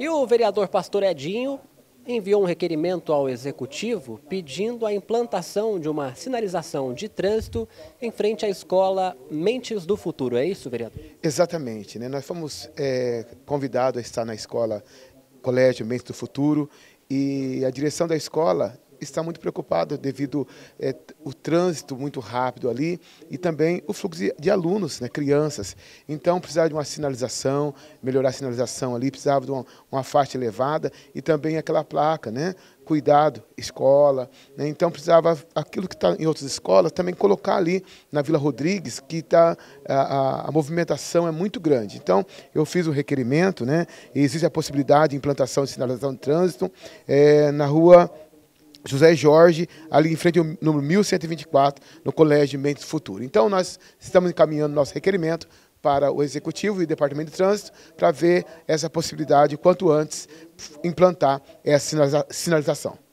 E o vereador Pastor Edinho enviou um requerimento ao executivo pedindo a implantação de uma sinalização de trânsito em frente à escola Mentes do Futuro. É isso, vereador? Exatamente. Né? Nós fomos é, convidados a estar na escola Colégio Mentes do Futuro e a direção da escola está muito preocupado devido é, o trânsito muito rápido ali e também o fluxo de, de alunos, né, crianças. Então precisava de uma sinalização, melhorar a sinalização ali, precisava de uma, uma faixa elevada e também aquela placa, né? Cuidado, escola. Né, então precisava aquilo que está em outras escolas também colocar ali na Vila Rodrigues, que tá, a, a, a movimentação é muito grande. Então eu fiz o requerimento, né? E existe a possibilidade de implantação de sinalização de trânsito é, na rua José Jorge, ali em frente ao número 1124, no Colégio Mentes Futuro. Então, nós estamos encaminhando nosso requerimento para o Executivo e o Departamento de Trânsito para ver essa possibilidade, quanto antes, implantar essa sinalização.